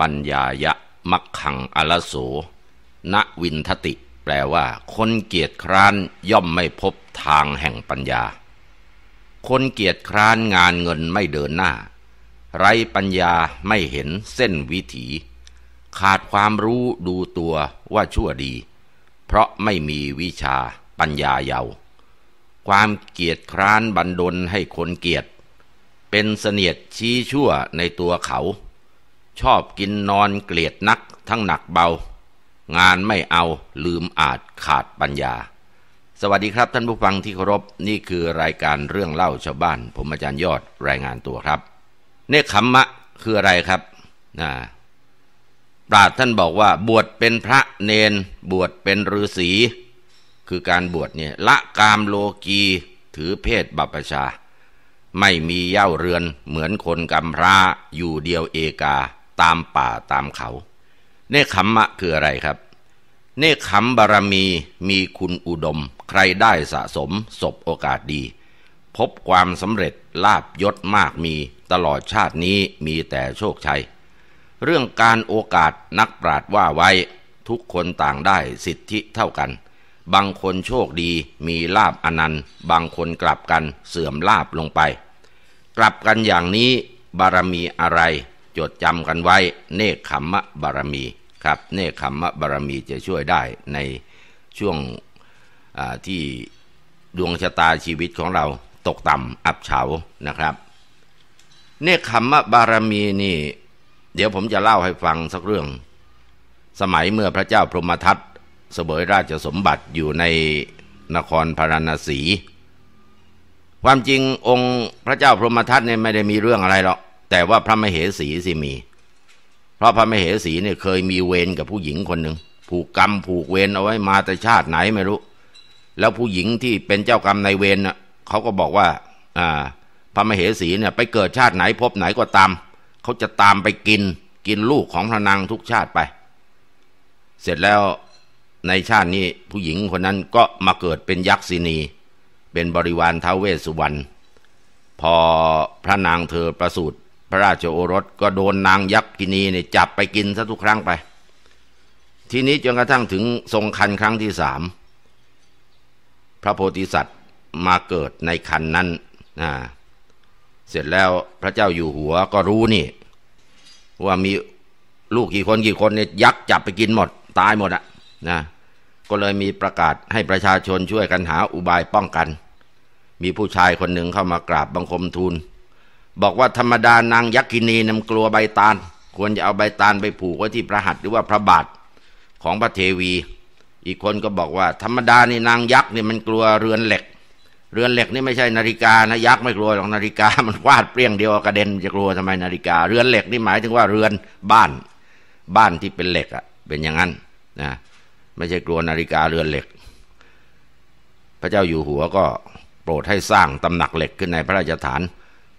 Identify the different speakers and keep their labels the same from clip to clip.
Speaker 1: ปัญญายะมักขังอลโสณวินทติแปลว่า คนเกียจคร้านย่อมไม่พบทางแห่งปัญญา คนเกียจคร้านงานเงินไม่เดินหน้า ไรปัญญาไม่เห็นเส้นวิถี ขาดความรู้ดูตัวว่าชั่วดี เพราะไม่มีวิชาปัญญาเยาวความเกียจคร้านบันดลให้คนเกียจเป็นเสนียดชี้ชั่วในตัวเขาชอบกินนอนเกลียดนักทั้งหนักเบา งานไม่เอาลืมอาจขาดปัญญา สวัสดีครับท่านผู้ฟังที่เคารพนี่คือรายการเรื่องเล่าชาวบ้าน ผมอาจารย์ยอดรายงานตัวครับ เนคขมมะคืออะไรครับนะปราดท่านบอกว่า บวชเป็นพระเนน บวชเป็นฤาษีคือการบวชเนี่ยละกามโลกีถือเพศบัพชา ไม่มีเย่าเรือนเหมือนคนกำพร้าอยู่เดียวเอกาตามป่าตามเขา เนคขมมะคืออะไรครับ เนคขมบารมีมีคุณอุดม ใครได้สะสมศพโอกาสดี พบความสำเร็จลาบยศมากมี ตลอดชาตินี้มีแต่โชคชัย เรื่องการโอกาสนักปราดว่าไว้ ทุกคนต่างได้สิทธิเท่ากัน บางคนโชคดี มีลาบอนันต์ บางคนกลับกันเสื่อมลาบลงไป กลับกันอย่างนี้บารมีอะไรจดจำกันไว้ เนคขมมะบารมีครับ เนคขมมะบารมีจะช่วยได้ในช่วงที่ดวงชะตาชีวิตของเราตกต่ำอับเฉา นะครับ เนคขมมะบารมีนี่ เดี๋ยวผมจะเล่าให้ฟังสักเรื่อง สมัยเมื่อพระเจ้าพรหมทัตเสบยราชสมบัติอยู่ในนครพาราณสี ความจริงองค์พระเจ้าพรหมทัตเนี่ยไม่ได้มีเรื่องอะไรหรอกแต่ว่าพระมเหสีสิมี เพราะพระมเหสีเนี่ยเคยมีเวรกับผู้หญิงคนหนึ่งผูกกรรมผูกเวรเอาไว้มาแต่ชาติไหนไม่รู้ แล้วผู้หญิงที่เป็นเจ้ากรรมในเวรน่ะเขาก็บอกว่า อ่า พระมเหสีเนี่ย ไปเกิดชาติไหนพบไหนก็ตาม เขาจะตามไปกิน กินลูกของพระนางทุกชาติไป เสร็จแล้วในชาตินี้ผู้หญิงคนนั้นก็มาเกิดเป็นยักษินีเป็นบริวารท้าวเวสสุวรรณ พอพระนางเธอประสูติพระราชโอรสก็โดนนางยักษ์กินีเนี่ยจับไปกินซะทุกครั้งไป ทีนี้จนกระทั่งถึงทรงคันครั้งที่สาม พระโพธิสัตว์มาเกิดในคันนั้นนะเสร็จแล้วพระเจ้าอยู่หัวก็รู้นี่ ว่ามีลูกกี่คนกี่คนเนี่ยยักษ์จับไปกินหมดตายหมดอะนะ ก็เลยมีประกาศให้ประชาชนช่วยกันหา อุบายป้องกัน มีผู้ชายคนหนึ่งเข้ามากราบบังคมทูลบอกว่าธรรมดานางยักษินีนำกลัวใบตาลควรจะเอาใบตาลไปผูกไว้ที่พระหัตถ์หรือว่าพระบาทของพระเทวี อีกคนก็บอกว่าธรรมดานี่นางยักษ์นี่มันกลัวเรือนเหล็กเรือนเหล็กนี่ไม่ใช่นาฬิกานะยักษ์ไม่กลัวหรอกนาฬิกา มันวาดเปรี้ยงเดียวกระเด็น จะกลัวทำไมนาฬิกาเรือนเหล็กนี่หมายถึงว่าเรือนบ้านบ้านที่เป็นเหล็กอะเป็นอย่างนั้นนะไม่ใช่กลัวนาฬิกาเรือนเหล็ก พระเจ้าอยู่หัวก็โปรดให้สร้างตำหนักเหล็กขึ้นในพระราชฐาน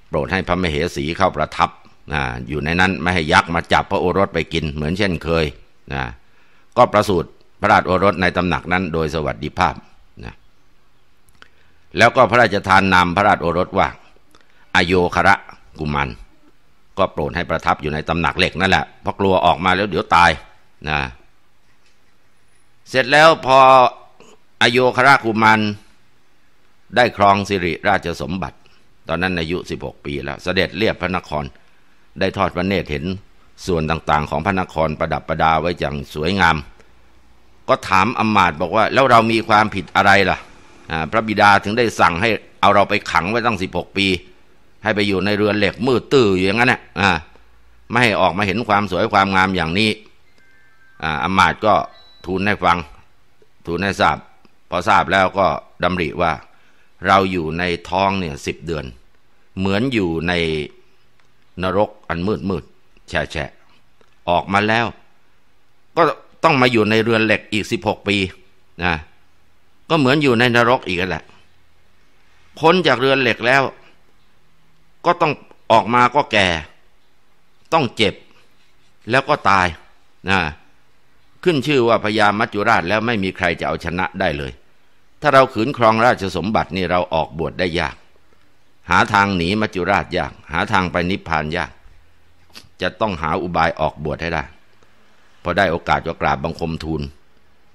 Speaker 1: โปรดให้พระมเหสีเข้าประทับนะอยู่ในนั้นไม่ให้ยักษ์มาจับพระโอรสไปกินเหมือนเช่นเคยนะก็ประสูติพระราชโอรสในตำหนักนั้นโดยสวัสดิภาพนะแล้วก็พระราชทานนามพระราชโอรสว่า อโยคระกุมันก็โปรดให้ประทับอยู่ในตำหนักเหล็กนั่นแหละเพราะกลัวออกมาแล้วเดี๋ยวตายนะเสร็จแล้วพออโยคระกุมันได้ครองสิริราชสมบัติตอนนั้นอายุ 16 ปีแล้วเสด็จเรียบพระนคร ได้ทอดพระเนตรเห็นส่วนต่างๆ ของพระนครประดับประดาไว้อย่างสวยงาม ก็ถามอมาตบอกว่า แล้วเรามีความผิดอะไรล่ะพระบิดาถึงได้สั่งให้เอาเราไปขังไว้ตั้ง 16 ปี ให้ไปอยู่ในเรือนเหล็กมืดตื้ออย่อยางนั้นน่ะไม่ให้ออกมาเห็นความสวยความงามอย่างนี้อมาตก็ทูลให้ฟังทูลให้ทราบ พอทราบแล้วก็ดำริว่าเราอยู่ในท้องเนี่ยสิบเดือน เหมือนอยู่ในนรกอันมืดมืดแฉะแฉะออกมาแล้ว ก็ต้องมาอยู่ในเรือนเหล็กอีกสิบหกปีนะก็เหมือนอยู่ในนรกอีกแหละพ้นจากเรือนเหล็กแล้ว ก็ต้องออกมาก็แก่ ต้องเจ็บแล้วก็ตายนะ ขึ้นชื่อว่าพญามัจจุราชแล้วไม่มีใครจะเอาชนะได้เลยถ้าเราขืนครองราชสมบัตินี่เราออกบวชได้ยาก หาทางหนีมัจจุราชยาก หาทางไปนิพพานยาก จะต้องหาอุบายออกบวชให้ได้พอได้โอกาสก็กราบบังคมทูล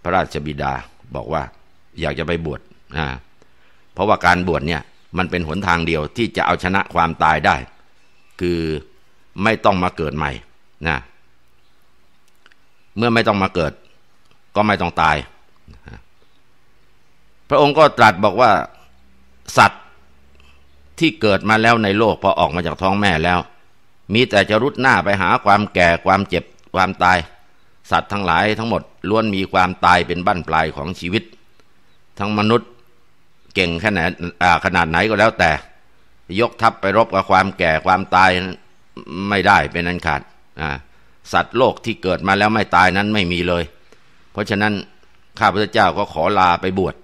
Speaker 1: พระราชบิดาบอกว่า อยากจะไปบวชนะเพราะว่าการบวชเนี่ย มันเป็นหนทางเดียวที่จะเอาชนะความตายได้ คือไม่ต้องมาเกิดใหม่นะเมื่อไม่ต้องมาเกิด ก็ไม่ต้องตายพระองค์ก็ตรัสบอกว่าสัตว์ที่เกิดมาแล้วในโลกพอออกมาจากท้องแม่แล้ว มีแต่จะรุดหน้าไปหาความแก่ความเจ็บความตาย สัตว์ทั้งหลายทั้งหมดล้วนมีความตายเป็นบั้นปลายของชีวิต ทั้งมนุษย์เก่งขนาดขนาดไหนก็แล้วแต่ ยกทัพไปรบกับความแก่ความตายไม่ได้เป็นอันขาดสัตว์โลกที่เกิดมาแล้วไม่ตายนั้นไม่มีเลย เพราะฉะนั้น ข้าพเจ้าก็ขอลาไปบวช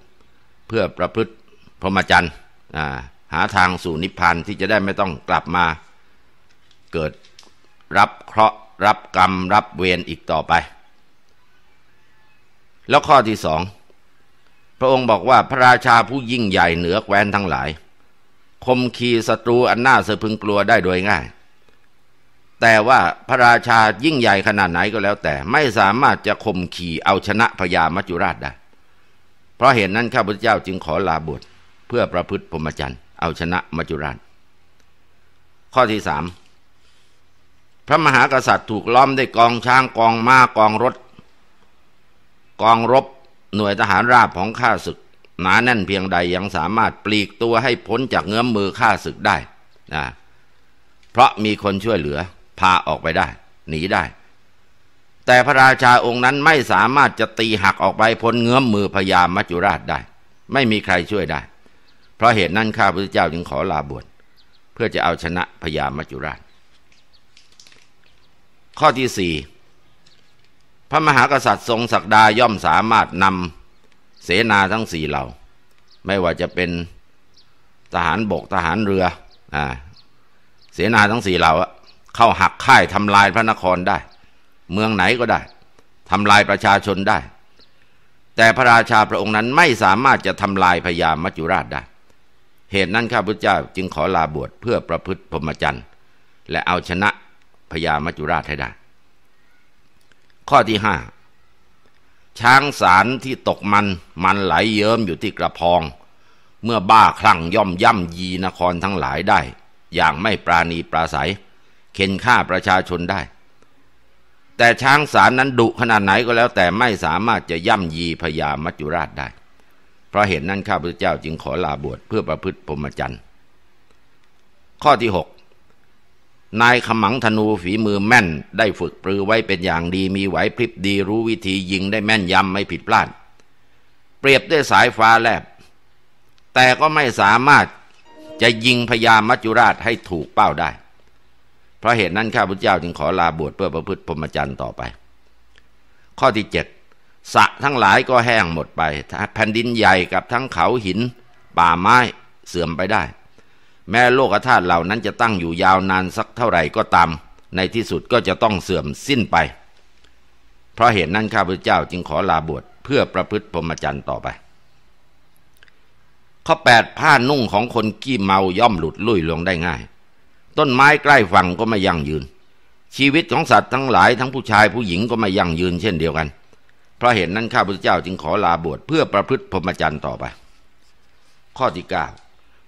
Speaker 1: เพื่อประพฤติพรหมจรรย์หาทางสู่นิพพานที่จะได้ไม่ต้องกลับมาเกิดรับเคราะห์รับ กรรม รับเวรอีกต่อไป แล้วข้อที่สองพระองค์บอกว่าพระราชาผู้ยิ่งใหญ่เหนือแคว้นทั้งหลายคมขีศัตรูอันน่าสะพึงกลัวได้โดยง่าย แต่ว่าพระราชายิ่งใหญ่ขนาดไหนก็แล้วแต่ ไม่สามารถจะข่มขีเอาชนะพญามัจจุราชได้เพราะเหตุนนั้นข้าพเจ้าจึงขอลาบวชเพื่อประพฤติพรหมจรรย์เอาชนะมัจจุราชข้อที่สามพระมหากษัตริย์ถูกล้อมด้วยกองช้างกองม้ากองรถ กองรบหน่วยทหารราบของข้าศึก หนาแน่นเพียงใดยังสามารถปลีกตัวให้พ้นจากเงื้อมมือข้าศึกได้นะเพราะมีคนช่วยเหลือพาออกไปได้หนีได้แต่พระราชาองค์นั้นไม่สามารถจะตีหักออกไปพ้นเงื้อมมือพญามัจจุราชได้ ไม่มีใครช่วยได้ เพราะเหตุนั้นข้าพระเจ้าจึงขอลาบวชเพื่อจะเอาชนะพญามัจจุราช ข้อที่สี่พระมหากษัตริย์ทรงศักดาย่อมสามารถนำเสนาทั้งสี่เหล่าไม่ว่าจะเป็นทหารบกทหารเรืออเสนาทั้งสี่เหล่าเข้าหักค่ายทำลายพระนครได้เมืองไหนก็ได้ทำลายประชาชนได้ แต่พระราชาพระองค์นั้นไม่สามารถจะทำลายพญามัจจุราชได้ เหตุนั้นข้าพุทธเจ้าจึงขอลาบวชเพื่อประพฤติพรหมจรรย์และเอาชนะพญามัจจุราชให้ได้ ข้อที่ห้าช้างสารที่ตกมันมันไหลเยิ้มอยู่ที่กระพอง เมื่อบ้าคลั่งย่อมย่ำยีนครทั้งหลายได้ อย่างไม่ปราณีปราศัย เข็นฆ่าประชาชนได้แต่ช้างสารนั้นดุขนาดไหนก็แล้วแต่ไม่สามารถจะย่ำยีพญามัจจุราชได้ เพราะเหตุนนั้นข้าพเจ้าจึงขอลาบวชเพื่อประพฤติพรหมจรรย์ ข้อที่หกนายขมังธนูฝีมือแม่นได้ฝึกปรือไว้เป็นอย่างดีมีไหวพริบดีรู้วิธียิงได้แม่นยำไม่ผิดพลาด เปรียบด้วยสายฟ้าแลบ แต่ก็ไม่สามารถจะยิงพญามัจจุราชให้ถูกเป้าได้เพราะเหตุนั้นข้าพุทธเจ้าจึงขอลาบวชเพื่อประพฤติพรหมจรรย์ต่อไป ข้อที่เจ็ดสะทั้งหลายก็แห้งหมดไปแผ่นดินใหญ่กับทั้งเขาหินป่าไม้เสื่อมไปได้ แม้โลกธาตุเหล่านั้นจะตั้งอยู่ยาวนานสักเท่าไหร่ก็ตาม ในที่สุดก็จะต้องเสื่อมสิ้นไป เพราะเหตุนั้นข้าพเจ้าจึงขอลาบวชเพื่อประพฤติพรหมจรรย์ต่อไป ข้อ8ผ้านุ่งของคนกี้เมาย่อมหลุดลุ่ยลงได้ง่ายต้นไม้ใกล้ฝั่งก็ไม่ยั่งยืน ชีวิตของสัตว์ทั้งหลายทั้งผู้ชายผู้หญิงก็ไม่ยั่งยืนเช่นเดียวกัน เพราะเห็นนั้นข้าพุทธเจ้าจึงขอลาบวชเพื่อประพฤติพรหมจรรย์ต่อไป ข้อที่เก้า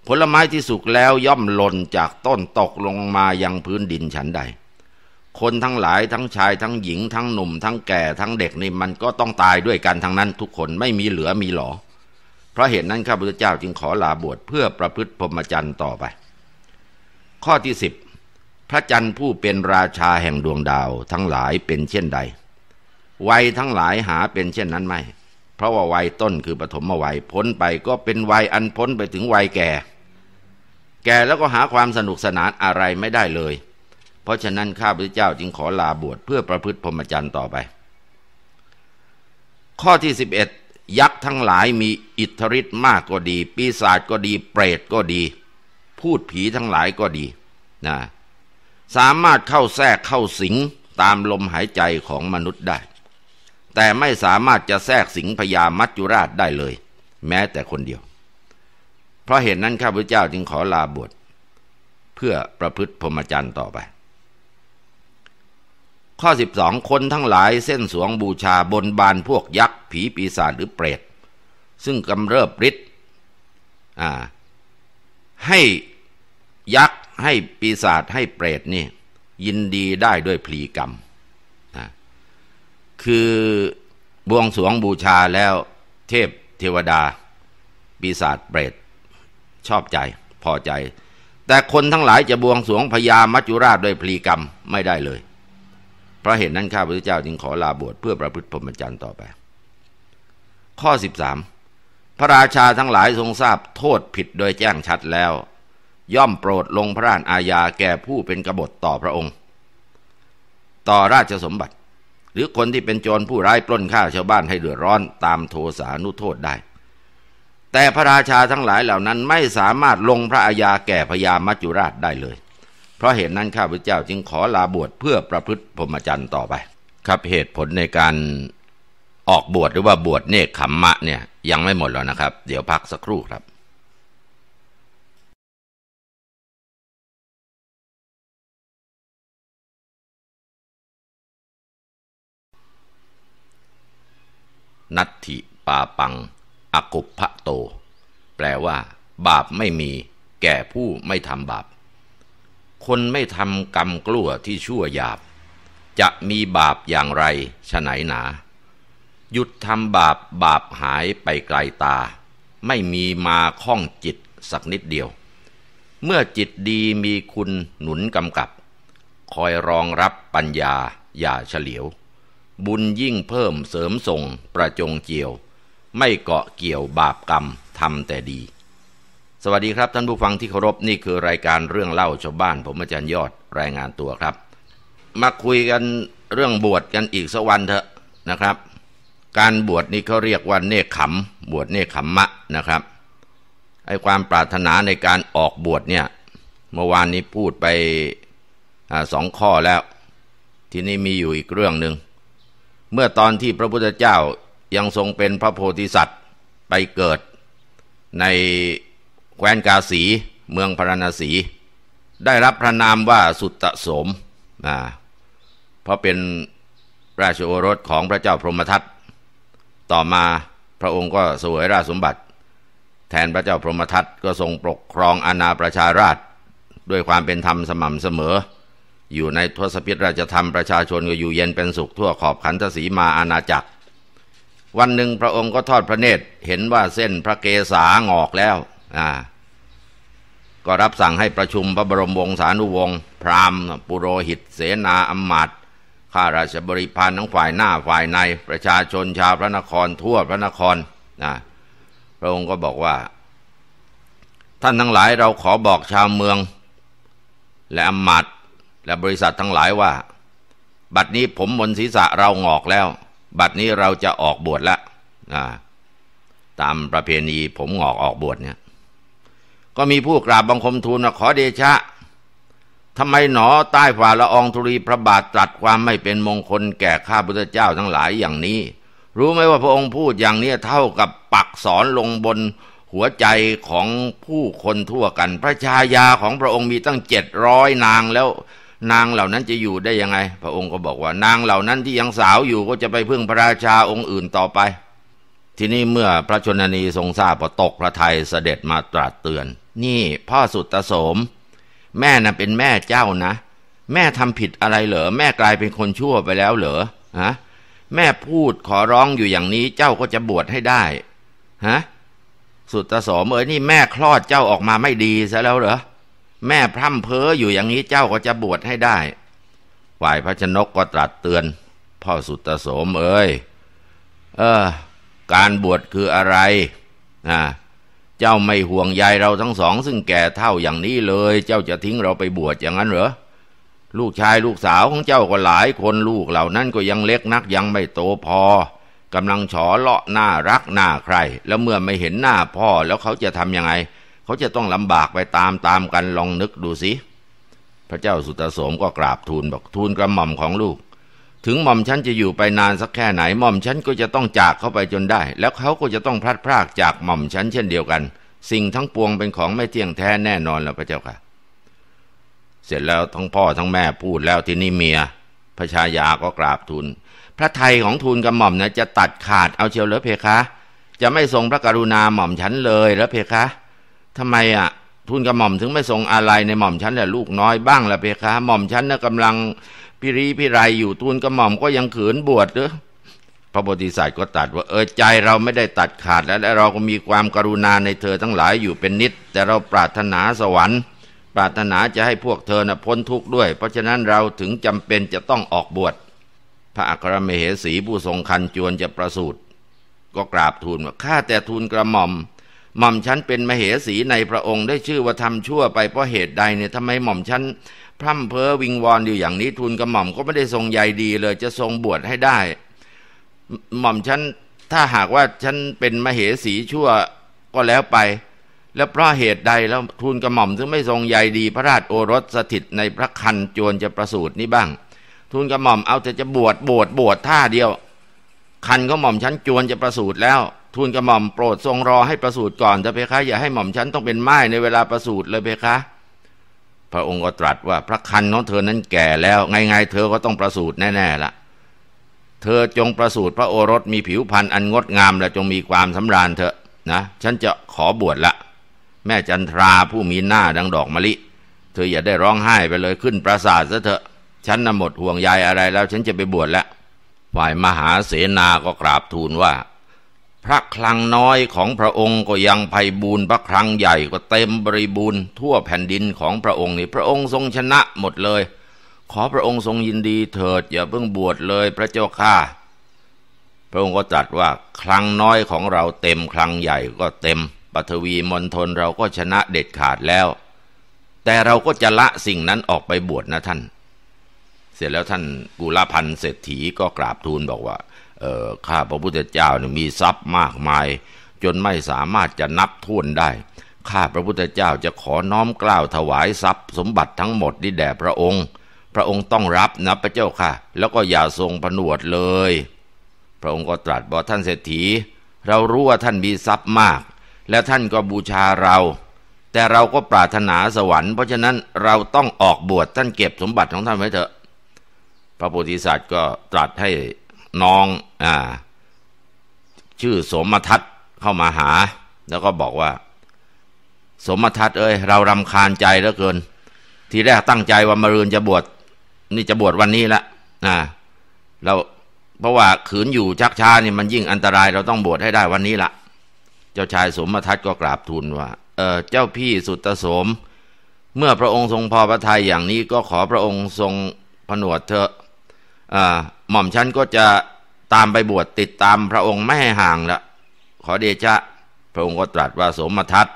Speaker 1: ผลไม้ที่สุกแล้วย่อมหล่น จากต้นตกลงมายังพื้นดินฉันใดคนทั้งหลาย ทั้งชายทั้งหญิงทั้งหนุ่มทั้งแก่ทั้งเด็กนี่มันก็ต้องตายด้วยกันทั้งนั้น ทุกคนไม่มีเหลือมีหลอเพราะเหตุนั้นข้าพุทธเจ้าจึงขอลาบวชเพื่อประพฤติพรหมจรรย์ต่อไปข้อที่สิบพระจันทร์ผู้เป็นราชาแห่งดวงดาวทั้งหลายเป็นเช่นใด วัยทั้งหลายหาเป็นเช่นนั้นไม่ เพราะว่าวัยต้นคือปฐมวัย พ้นไปก็เป็นวัยอันพ้นไปถึงวัยแก่ แก่แล้วก็หาความสนุกสนานอะไรไม่ได้เลย เพราะฉะนั้นข้าพเจ้าจึงขอลาบวชเพื่อประพฤติพรหมจรรย์ต่อไป ข้อที่สิบเอ็ดยักษ์ทั้งหลายมีอิทธิฤทธิ์มากก็ดี ปีศาจก็ดี เปรตก็ดีพูดผีทั้งหลายก็ดีนะสามารถเข้าแทรกเข้าสิงตามลมหายใจของมนุษย์ได้ แต่ไม่สามารถจะแทรกสิงพญามัจจุราชได้เลย แม้แต่คนเดียว เพราะเหตุนนั้นข้าพเจ้า จึงขอลาบวชเพื่อประพฤติพรหมจรรย์ต่อไป ข้อ12คนทั้งหลาย เส้นสวงบูชาบนบานพวกยักษ์ ผีปีศาจหรือเปรตซึ่งกำเริบฤทธิ์ให้ยักษ์ให้ปีศาจให้เปรตนี่ยินดีได้ด้วยพลีกรรมนะคือบวงสวงบูชาแล้วเทพเทวดาปีศาจเปรต ชอบใจพอใจ แต่คนทั้งหลายจะบวงสวงพญามัจจุราชด้วยพลีกรรมไม่ได้เลย เพราะเหตุนนั้นข้าพระเจ้าจึงขอลาบวชเพื่อประพฤติพรหมจรรย์ต่อไป ข้อ 13 พระราชาทั้งหลายทรงทราบโทษผิดโดยแจ้งชัดแล้วย่อมโปรดลงพระราชอาญาแก่ผู้เป็นกบฏต่อพระองค์ ต่อราชสมบัติ หรือคนที่เป็นโจรผู้ร้ายปล้นฆ่าชาวบ้านให้เดือดร้อน ตามโทสานุโทษได้ แต่พระราชาทั้งหลายเหล่านั้นไม่สามารถลงพระอาญาแก่พญามัจจุราชได้เลย เพราะเหตุนนั้นข้าพเจ้าจึงขอลาบวชเพื่อประพฤติพรหมจรรย์ต่อไป ครับเหตุผลในการออกบวชหรือว่าบวชเนคขมมะเนี่ย ยังไม่หมดแล้วนะครับ เดี๋ยวพักสักครู่ครับนัตถิปาปัง อกุพะโต แปลว่า บาปไม่มี แก่ผู้ไม่ทำบาป คนไม่ทำกรรมกลัวที่ชั่วหยาบ จะมีบาปอย่างไรฉไหนหนา หยุดทำบาป บาปหายไปไกลตา ไม่มีมาข้องจิตสักนิดเดียว เมื่อจิตดีมีคุณหนุนกำกับ คอยรองรับปัญญาอย่าเฉลียวบุญยิ่งเพิ่มเสริมส่งประจงเจียว ไม่เกาะเกี่ยวบาปกรรมทำแต่ดี สวัสดีครับท่านผู้ฟังที่เคารพนี่คือรายการเรื่องเล่าชาวบ้าน ผมอาจารย์ยอดรายงานตัวครับมาคุยกันเรื่องบวชกันอีกสักวันเถอะนะครับ การบวชนี่เขาเรียกว่าเนคขมบวชเนคขมมะนะครับไอความปรารถนาในการออกบวชเนี่ยเมื่อวานนี้พูดไปอสองข้อแล้วทีนี้มีอยู่อีกเรื่องหนึ่งเมื่อตอนที่พระพุทธเจ้ายังทรงเป็นพระโพธิสัตว์ไปเกิด ในแคว้นกาสีเมืองพราราณสี ได้รับพระนามว่าสุตตสมนะเพราะเป็นราชโอรสของพระเจ้าพรหมทัตต่อมาพระองค์ก็สวยราชสมบัติ แทนพระเจ้าพรหมทัตก็ทรงปกครองอาณาประชาราช ด้วยความเป็นธรรมสม่ำเสมออยู่ในทศพิธราชธรรมประชาชนก็อยู่เย็นเป็นสุขทั่วขอบขันทศีมาอาณาจักร วันหนึ่งพระองค์ก็ทอดพระเนตรเห็นว่าเส้นพระเกศางอกแล้วอ่าก็รับสั่งให้ประชุมพระบรมวงศานุวงศ์พราหมณ์ ปุโรหิตเสนาอมมาตข้าราชบริพารทั้งฝ่ายหน้าฝ่ายในประชาชนชาวพระนครทั่วพระนครนะพระองค์ก็บอกว่า ท่านทั้งหลายเราขอบอกชาวเมืองและอมมาตยและบริษัททั้งหลายว่า บัดนี้ผมบนศีรษะเรางอกแล้ว บัดนี้เราจะออกบวชละตามประเพณีผมงอกออกบวชเนี่ย ก็มีผู้กราบบังคมทูลขอเดชะทำไมหนอใต้ฝ่าละอองธุรีพระบาทตรัสความไม่เป็นมงคลแก่ข้าพุทธเจ้าทั้งหลายอย่างนี้ รู้ไหมว่าพระองค์พูดอย่างนี้เท่ากับปักสอนลงบนหัวใจของผู้คนทั่วกันพระชายาของพระองค์มีตั้งเจ็ดร้อยนางแล้วนางเหล่านั้นจะอยู่ได้ยังไง พระองค์ก็บอกว่านางเหล่านั้นที่ยังสาวอยู่ก็จะไปพึ่งพระราชาองค์อื่นต่อไป ทีนี้เมื่อพระชนนีทรงทราบพอตกพระทัยเสด็จมาตรัสเตือน นี่พ่อสุตโสม แม่น่ะเป็นแม่เจ้านะแม่ทำผิดอะไรเหรอแม่กลายเป็นคนชั่วไปแล้วเหรอฮะแม่พูดขอร้องอยู่อย่างนี้เจ้าก็จะบวชให้ได้ฮะสุตโสม เอ้ยนี่แม่คลอดเจ้าออกมาไม่ดีซะแล้วเหรอแม่พร่ำเพ้ออยู่อย่างนี้เจ้าก็จะบวชให้ได้ ฝ่ายพระชนกก็ตรัสเตือน พ่อสุตโสมเอ้ยเออการบวชคืออะไรอ่าเจ้าไม่ห่วงใยเราทั้งสองซึ่งแก่เท่าอย่างนี้เลย เจ้าจะทิ้งเราไปบวชอย่างนั้นเหรอ ลูกชายลูกสาวของเจ้าก็หลายคนลูกเหล่านั้นก็ยังเล็กนักยังไม่โตพอกำลังฉอเลาะหน้ารักหน้าใคร แล้วเมื่อไม่เห็นหน้าพ่อแล้วเขาจะทำยังไงเขาจะต้องลำบากไปตามตามกันลองนึกดูสิ พระเจ้าสุตโสมก็กราบทูลบอกทูลกระหม่อมของลูก ถึงหม่อมฉันจะอยู่ไปนานสักแค่ไหนหม่อมฉันก็จะต้องจากเขาไปจนได้ แล้วเขาก็จะต้องพลัดพรากจากหม่อมฉันเช่นเดียวกัน สิ่งทั้งปวงเป็นของไม่เที่ยงแท้แน่นอนแล้วพระเจ้าค่ะ เสร็จแล้วทั้งพ่อทั้งแม่พูดแล้วที่นี่เมีย พระชายา ก็กราบทูลพระไทยของทูลกระหม่อมนะ จะตัดขาดเอาเชียวเหรอเพคะ จะไม่ทรงพระกรุณาหม่อมฉันเลยเหรอเพคะทำไมอ่ะทุนกระหม่อมถึงไม่ทรงอะไรในหม่อมฉันแหละลูกน้อยบ้างละเพคะ หม่อมฉันน่ะกำลังพิรีพิไรอยู่ทุนกระหม่อมก็ยังขืนบวชหรือพระโพธิสัตว์ก็ตัดว่าเออใจเราไม่ได้ตัดขาดแล้วและเราก็มีความกรุณาในเธอทั้งหลายอยู่เป็นนิด แต่เราปรารถนาสวรรค์ ปรารถนาจะให้พวกเธอน่ะพ้นทุกข์ด้วย เพราะฉะนั้นเราถึงจำเป็นจะต้องออกบวชพระอัครมเหสีผู้ทรงคันจวนจะประสูติก็กราบทูลว่าข้าแต่ทูลกระหม่อมหม่อมชั้นเป็นมเหสีในพระองค์ได้ชื่อว่าทำชั่วไปเพราะเหตุใดเนี่ยทำไมหม่อมชั้นพร่ำเพ้อวิงวอนอยู่อย่างนี้ทุนกระหม่อมก็ไม่ได้ทรงใยดีเลย จะทรงบวชให้ได้ หม่อมชั้นถ้าหากว่าฉันเป็นมเหสีชั่วก็แล้วไป แล้วเพราะเหตุใดแล้วทูลกระหม่อมถึงไม่ทรงใยดี พระราชโอรสสถิตในพระคันจวนจะประสูตินี้บ้างทูลกระหม่อมเอาแต่จะบวชบวชบวชท่าเดียวคันก็หม่อมชั้นจวนจะประสูติแล้วทูลกระหม่อมโปรดทรงรอให้ประสูติก่อนเถอะเพคะอย่าให้หม่อมฉันต้องเป็นไม้ในเวลาประสูติเลยเพคะ พระองค์ก็ตรัสว่าพระคันของเธอนั้นแก่แล้วไงๆเธอก็ต้องประสูติแน่ๆละเธอจงประสูติพระโอรสมีผิวพรรณอันงดงามและจงมีความสำราญเถอะนะ ฉันจะขอบวชละแม่จันทราผู้มีหน้าดังดอกมะลิ เธออย่าได้ร้องไห้ไปเลยขึ้นปราสาทซะเถอะฉันน่ะหมดห่วงใยอะไรแล้ว ฉันจะไปบวชแล้วฝ่ายมหาเสนาก็กราบทูลว่าพระคลังน้อยของพระองค์ก็ยังไพบูรพระคลังใหญ่ก็เต็มบริบูรณ์ทั่วแผ่นดินของพระองค์นี่ พระองค์ทรงชนะหมดเลย ขอพระองค์ทรงยินดีเถิดอย่าเพิ่งบวชเลยพระเจ้าข้าพระองค์ก็ตรัสว่าคลังน้อยของเราเต็มคลังใหญ่ก็เต็ม ปฐวีมณฑลเราก็ชนะเด็ดขาดแล้ว แต่เราก็จะละสิ่งนั้นออกไปบวชนะท่าน เสร็จแล้วท่านกุลพันธ์เศรษฐีก็กราบทูลบอกว่าข้าพระพุทธเจ้าเนี่ยมีทรัพย์มากมาย จนไม่สามารถจะนับท่วนได้ข้าพระพุทธเจ้าจะขอน้อมกล่าวถวายทรัพย์สมบัติทั้งหมดนี่แด่พระองค์ พระองค์ต้องรับนะพระเจ้าค่ะ แล้วก็อย่าทรงผนวดเลย พระองค์ก็ตรัสบอกท่านเศรษฐีเรารู้ว่าท่านมีทรัพย์มาก และท่านก็บูชาเรา แต่เราก็ปรารถนาสวรรค์เพราะฉะนั้นเราต้องออกบวชท่านเก็บสมบัติของท่านไว้เถอะพระโพธิสัตว์ก็ตรัสให้น้องอ่า ชื่อสมทัศน์เข้ามาหา แล้วก็บอกว่า สมทัศน์เอ้ย เรารำคาญใจเหลือเกิน ทีแรกตั้งใจว่ามารืนจะบวชนี่จะบวชวันนี้ละอ่า เราเพราะว่าขืนอยู่ชักช้านี่มันยิ่งอันตราย เราต้องบวชให้ได้วันนี้ละเจ้าชายสมทัตก็กราบทูลว่า เออเจ้าพี่สุตสม เมื่อพระองค์ทรงพอพระทัยอย่างนี้ก็ขอพระองค์ทรงผนวดเถอะหม่อมฉันก็จะตามไปบวชติดตามพระองค์ไม่ให้ห่างละขอเดชะพระองค์ก็ตรัสว่าสมทัต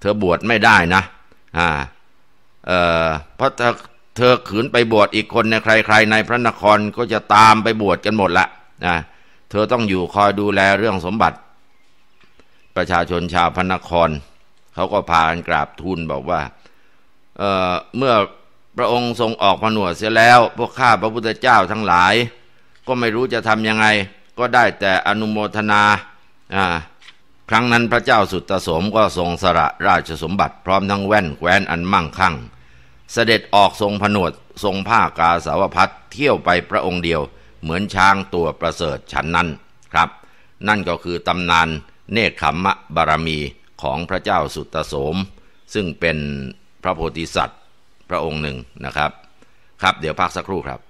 Speaker 1: เธอบวชไม่ได้นะเเพราะเธอขืนไปบวชอีกคนในใคร ๆ ในพระนครก็จะตามไปบวชกันหมดละนะเธอต้องอยู่คอยดูแลเรื่องสมบัติ ประชาชนชาวพระนครเขาก็พากันกราบทูลบอกว่าเเมื่อพระองค์ทรงออกผนวดเสียแล้ว พวกข้าพระพุทธเจ้าทั้งหลาย ก็ไม่รู้จะทำยังไง ก็ได้แต่อนุโมทนาอ่าครั้งนั้นพระเจ้าสุตโสมก็ทรงสละราชสมบัติ พร้อมทั้งแว่นแคว้นอันมั่งคั่ง เสด็จออกทรงผนวดทรงผ้ากาสาวพัดเที่ยวไปพระองค์เดียวเหมือนช้างตัวประเสริฐฉันนั้นครับ นั่นก็คือตำนานเนคขมะบารมีของพระเจ้าสุตโสม ซึ่งเป็นพระโพธิสัตว์พระองค์หนึ่งนะครับ ครับเดี๋ยวพักสักครู่ครับ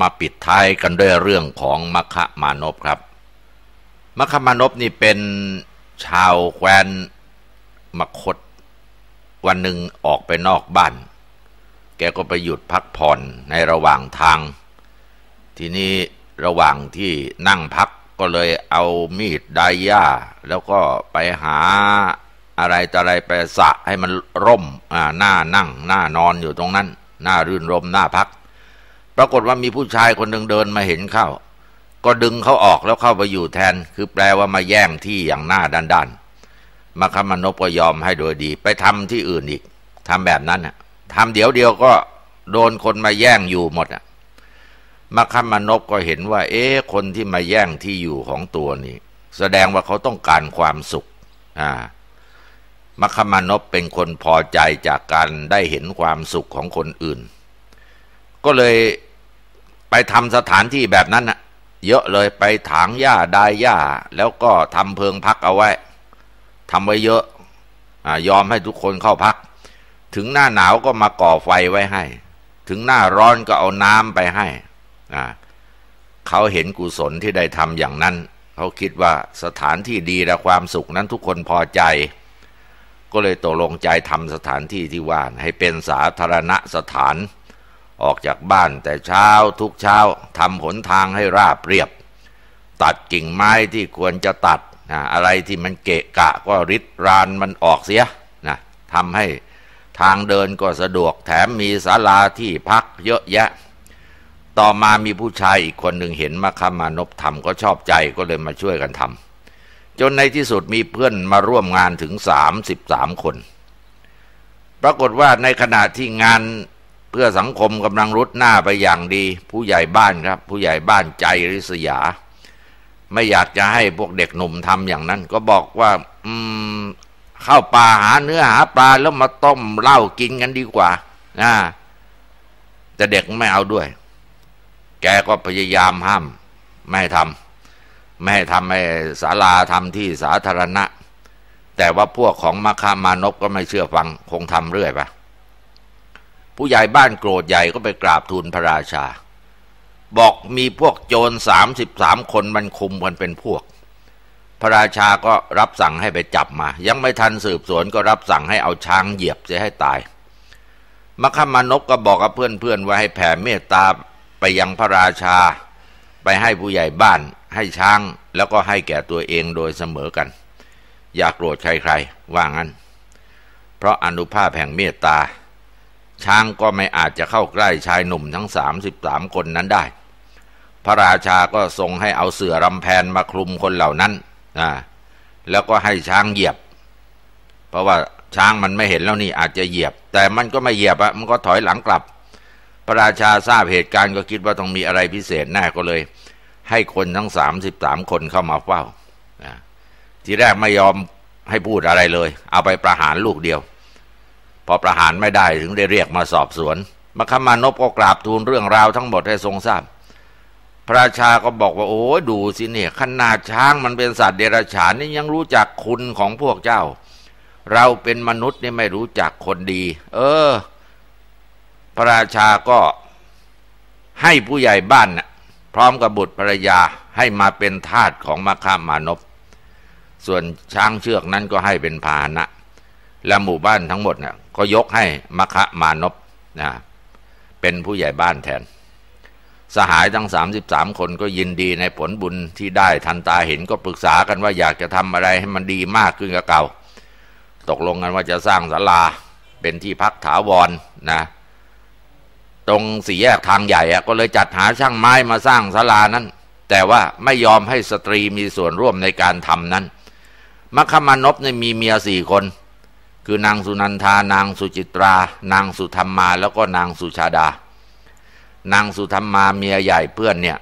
Speaker 1: มาปิดท้ายกันด้วยเรื่องของมคะมานพครับ มคะมานพนี่เป็นชาวแคว้นมคตวันหนึ่งออกไปนอกบ้านแกก็ไปหยุดพักผ่อนในระหว่างทาง ทีนี้ระหว่างที่นั่งพักก็เลยเอามีดไดย่าแล้วก็ไปหา อะไรต่อะไรไปสะให้มันร่มอ่าหน้านั่ง หน้านอนอยู่ตรงนั้นหน้ารื่นรมหน้าพักปรากฏว่ามีผู้ชายคนหนึ่งเดินมาเห็นเข้า ก็ดึงเขาออกแล้วเข้าไปอยู่แทน คือแปลว่ามาแย่งที่อย่างหน้าด้านๆมาคมนพก็ยอมให้โดยดี ไปทำที่อื่นอีก ทำแบบนั้นอ่ะทำเดี๋ยวเดียวก็โดนคนมาแย่งอยู่หมดอ่ะมาคัมมานพก็เห็นว่า เอ๊ะคนที่มาแย่งที่อยู่ของตัวนี้แสดงว่าเขาต้องการความสุข อ่ามาคัมมานพเป็นคนพอใจจากการได้เห็นความสุขของคนอื่น ก็เลยไปทำสถานที่แบบนั้นนะเยอะเลยไปถางหญ้าดายหญ้า แล้วก็ทำเพิงพักเอาไว้ทำไว้เยอะอยอมให้ทุกคนเข้าพักถึงหน้าหนาวก็มาก่อไฟไว้ให้ ถึงหน้าร้อนก็เอาน้ำไปให้ เขาเห็นกุศลที่ได้ทำอย่างนั้น เขาคิดว่าสถานที่ดีและความสุขนั้นทุกคนพอใจ ก็เลยตกลงใจทำสถานที่ที่ว่านให้เป็นสาธารณสถาน ออกจากบ้านแต่เช้าทุกเช้าทำหนทางให้ราบเรียบ ตัดกิ่งไม้ที่ควรจะตัดนะอะไรที่มันเกะกะก็ริดรานมันออกเสียนะทำให้ทางเดินก็สะดวกแถมมีศาลาที่พักเยอะแยะ ต่อมามีผู้ชายอีกคนหนึ่งเห็นมาคามานพทำก็ชอบใจก็เลยมาช่วยกันทำจนในที่สุดมีเพื่อนมาร่วมงานถึงสามสิบสามคน ปรากฏว่าในขณะที่งานเพื่อสังคมกำลังรุดหน้าไปอย่างดี ผู้ใหญ่บ้านครับ ผู้ใหญ่บ้านใจริษยา ไม่อยากจะให้พวกเด็กหนุ่มทำอย่างนั้น ก็บอกว่า อืมเข้าป่าหาเนื้อหาปลาแล้วมาต้มเหล้ากินกันดีกว่านะแต่เด็กไม่เอาด้วย แกก็พยายามห้ามไม่ให้ทำไม่ให้ทำไอ้ศาลาทำที่สาธารณะ แต่ว่าพวกของมาคามานพก็ไม่เชื่อฟัง คงทำเรื่อยไปผู้ใหญ่บ้านโกรธใหญ่ก็ไปกราบทูลพระราชา บอกมีพวกโจรสามสิบสามคนมันคุมกันเป็นพวกพระราชาก็รับสั่งให้ไปจับมา ยังไม่ทันสืบสวนก็รับสั่งให้เอาช้างเหยียบเสียให้ตาย มคมานพก็บอกกับเพื่อนๆว่าให้แผ่เมตตาไปยังพระราชา ไปให้ผู้ใหญ่บ้านให้ช้างแล้วก็ให้แก่ตัวเองโดยเสมอกัน อย่ากโกรธใครๆว่างั้น เพราะอนุภาพแห่งเมตตา ช้างก็ไม่อาจจะเข้าใกล้ชายหนุ่มทั้ง33คนนั้นได้ พระราชาก็ทรงให้เอาเสื่อรำแพนมาคลุมคนเหล่านั้นนะแล้วก็ให้ช้างเหยียบ เพราะว่าช้างมันไม่เห็นแล้วนี่อาจจะเหยียบ แต่มันก็ไม่เหยียบอะมันก็ถอยหลังกลับพระราชาทราบเหตุการณ์ก็คิดว่า ต้องมีอะไรพิเศษ แน่ก็เลย ให้คนทั้งสามสิบสามคนเข้ามาเฝ้า ทีแรกไม่ยอมให้พูดอะไรเลย เอาไปประหารลูกเดียว พอประหารไม่ได้ ถึงได้เรียกมาสอบสวนมคมานพก็กราบทูลเรื่องราวทั้งหมดให้ทรงทราบพระราชาก็บอกว่าโอ้ดูสิเนี่ยขนาดช้างมันเป็นสัตว์เดรัจฉานนี่ยังรู้จักคุณของพวกเจ้า เราเป็นมนุษย์นี่ไม่รู้จักคนดี เออพระราชาก็ให้ผู้ใหญ่บ้านนะพร้อมกับบุตรภรรยา ให้มาเป็นทาสของมาคามานพส่วนช้างเชือกนั้นก็ให้เป็นพานะและหมู่บ้านทั้งหมดนี่ะก็ยกให้มาคามานพนะเป็นผู้ใหญ่บ้านแทนสหายทั้ง33 คนก็ยินดีในผลบุญที่ได้ทันตาเห็นก็ปรึกษากันว่าอยากจะทำอะไรให้มันดีมากขึ้นกับเก่า ตกลงกันว่าจะสร้างศาลาเป็นที่พักถาวรนนะตรงสี่แยกทางใหญ่ก็เลยจัดหาช่างไม้มาสร้างศาลานั้น แต่ว่าไม่ยอมให้สตรีมีส่วนร่วมในการทำนั้นมัคคมานพในมีเมียสี่คน คือนางสุนันทา นางสุจิตรานางสุธรรมมาแล้วก็นางสุชาดานางสุธรรมา เมียใหญ่เพื่อนเนี่ย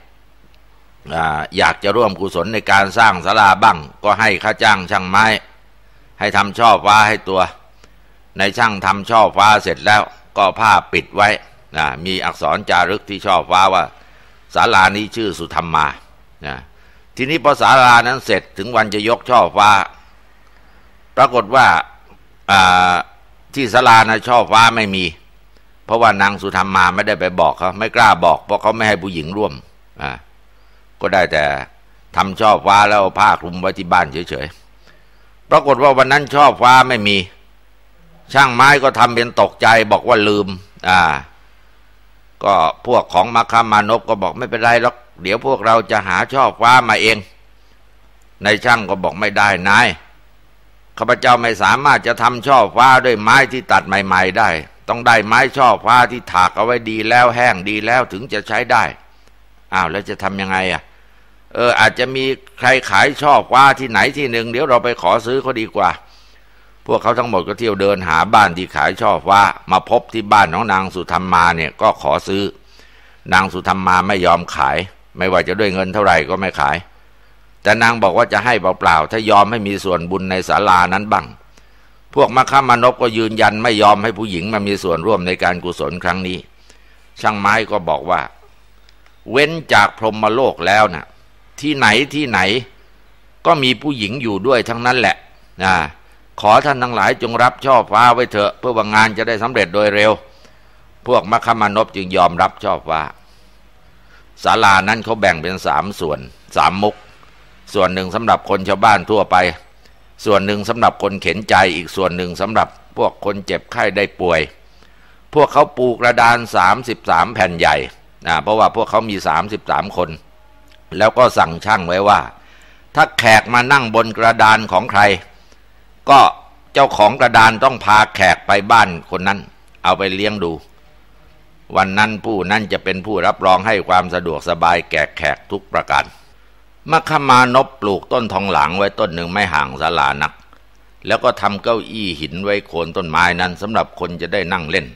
Speaker 1: อยากจะร่วมกุศลในการสร้างศาลาบ้าง ก็ให้ค่าจ้างช่างไม้ ให้ทำช่อฟ้าให้ตัว ในช่างทำช่อฟ้าเสร็จแล้วก็ผ้าปิดไว้นะมีอักษรจารึกที่ช่อฟ้าว่า ศาลานี้ชื่อสุธรรมานทีนี้พอศาลานั้นเสร็จถึงวันจะยกช่อฟ้า ปรากฏว่าที่ศาลานะช่อฟ้าไม่มีเพราะว่านางสุธรรมมาไม่ได้ไปบอกเขาไม่กล้าบอกเพราะเขาไม่ให้ผู้หญิงร่วมอ่าก็ได้แต่ทำชอบฟ้าแล้วผ้าคลุมไว้ที่บ้านเฉยๆปรากฏว่าวันนั้นชอบฟ้าไม่มี ช่างไม้ก็ทำเป็นตกใจบอกว่าลืมอ่าก็พวกของมาคามานพก็บอกไม่เป็นไรหรอกเดี๋ยวพวกเราจะหาชอบฟ้ามาเองในช่างก็บอกไม่ได้นายข้าพเจ้าไม่สามารถจะทำช่อฟ้าด้วยไม้ที่ตัดใหม่ ๆได้ต้องได้ไม้ช่อฟ้าที่ถากเอาไว้ดีแล้วแห้งดีแล้วถึงจะใช้ได้ อ้าวแล้วจะทำยังไงอ่ะ เอออาจจะมีใครขายช่อฟ้าที่ไหนที่หนึ่ง เดี๋ยวเราไปขอซื้อเขาดีกว่า พวกเขาทั้งหมดก็เที่ยวเดินหาบ้านที่ขายช่อฟ้ามาพบที่บ้านของนางสุธรรมมาเนี่ยก็ขอซื้อ นางสุธรรมมาไม่ยอมขาย ไม่ว่าจะด้วยเงินเท่าไหร่ก็ไม่ขาย แต่นางบอกว่าจะให้เปล่าๆถ้ายอมให้มีส่วนบุญในศาลานั้นบ้างพวกมาฆามานพก็ยืนยันไม่ยอมให้ผู้หญิงมามีส่วนร่วมในการกุศลครั้งนี้ ช่างไม้ก็บอกว่า เว้นจากพรหมโลกแล้วนะ่ะ ที่ไหนที่ไหน ก็มีผู้หญิงอยู่ด้วยทั้งนั้นแหละนะขอท่านทั้งหลาย จงรับชอบฟ้าไว้เถอะ เพื่อ ว่างานจะได้สำเร็จโดยเร็ว พวกมัคคมานพจึงยอมรับชอบฟ้าศาลานั้นเขาแบ่งเป็นสามส่วนสามมุก ส่วนหนึ่งสำหรับคนชาวบ้านทั่วไปส่วนหนึ่งสำหรับคนเข็นใจ อีกส่วนหนึ่งสำหรับพวกคนเจ็บไข้ได้ป่วย พวกเขาปูกระดาน33แผ่นใหญ่นะเพราะว่าพวกเขามี33คน แล้วก็สั่งช่างไว้ว่า ถ้าแขกมานั่งบนกระดานของใคร ก็เจ้าของกระดานต้องพาแขกไปบ้านคนนั้น เอาไปเลี้ยงดู วันนั้นผู้นั้นจะเป็นผู้รับรองให้ความสะดวกสบายแก่แขกทุกประการมัคคมานพปลูกต้นทองหลังไว้ต้นหนึ่งไม่ห่างศาลานัก แล้วก็ทำเก้าอี้หินไว้โคนต้นไม้นั้นสำหรับคนจะได้นั่งเล่น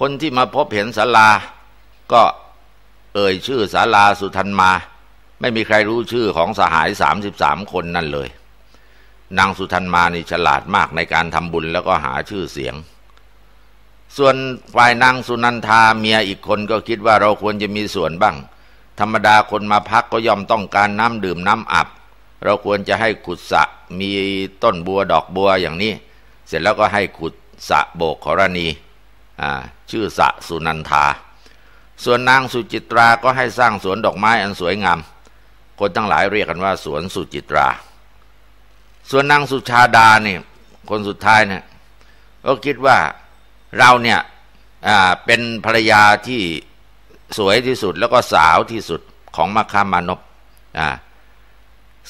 Speaker 1: คนที่มาพบเห็นศาลา ก็เอ่ยชื่อศาลา สุทันมา ไม่มีใครรู้ชื่อของสหายสามิบามคนนั่นเลย นางสุทันมานี่ฉลาดมากในการทำบุญแล้วก็หาชื่อเสียง ส่วนฝ่ายนางสุนันทาเมียอีกคนก็คิดว่าเราควรจะมีส่วนบ้างธรรมดาคนมาพักก็ย่อมต้องการน้ำดื่มน้ำอับเราควรจะให้ขุดสะมีต้นบัวดอกบัวอย่างนี้ เสร็จแล้วก็ให้ขุดสะโบกขรณีชื่อสะสุนันทา ส่วนนางสุจิตราก็ให้สร้างสวนดอกไม้อันสวยงามคนทั้งหลายเรียกกันว่าสวนสุจิตราส่วนนางสุชาดาเนี่ยคนสุดท้ายเนี่ยก็คิดว่าเราเนี่ยเป็นภรรยาที่สวยที่สุดแล้วก็สาวที่สุดของมัคคามานพ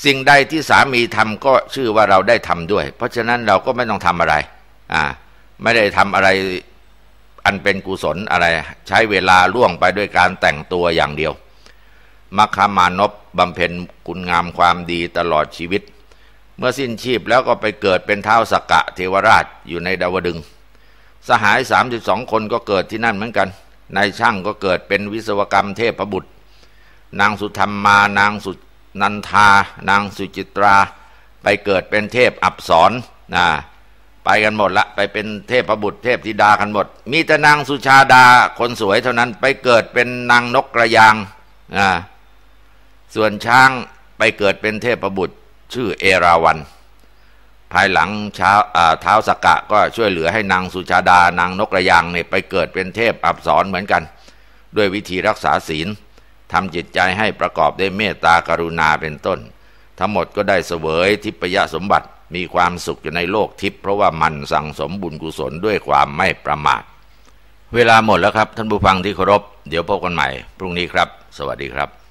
Speaker 1: สิ่งใดที่สามีทำก็ชื่อว่าเราได้ทำด้วย เพราะฉะนั้นเราก็ไม่ต้องทำอะไรอ่าไม่ได้ทำอะไรอันเป็นกุศลอะไร ใช้เวลาล่วงไปด้วยการแต่งตัวอย่างเดียวมัคคามานพบำเพ็ญคุณงามความดีตลอดชีวิต เมื่อสิ้นชีพแล้วก็ไปเกิดเป็นเท้าสกกะเทวราชอยู่ในดาวดึง สหายสามิบองคนก็เกิดที่นั่นเหมือนกันนายช่างก็เกิดเป็นวิศวกรรมเทพบุตร นางสุธรรมมา นางสุนันทา นางสุจิตราไปเกิดเป็นเทพอับสรนะไปกันหมดละไปเป็นเทพประบุตร เทพธิดากันหมดมีแต่นางสุชาดาคนสวยเท่านั้นไปเกิดเป็นนางนกกระยางนะส่วนช้างไปเกิดเป็นเทพประบุตรชื่อเอราวันภายหลังเช้าเท้าสกกะก็ช่วยเหลือให้นางสุชาดานางนกกระยางเนี่ยไปเกิดเป็นเทพอับสรเหมือนกัน ด้วยวิธีรักษาศีลทำจิตใจให้ประกอบด้วยเมตตากรุณาเป็นต้น ทั้งหมดก็ได้เสวยทิพยสมบัติมีความสุขอยู่ในโลกทิพย์เพราะว่ามันสั่งสมบุญกุศลด้วยความไม่ประมาท เวลาหมดแล้วครับ ท่านผู้ฟังที่เคารพเดี๋ยวพบกันใหม่ พรุ่งนี้ครับ สวัสดีครับ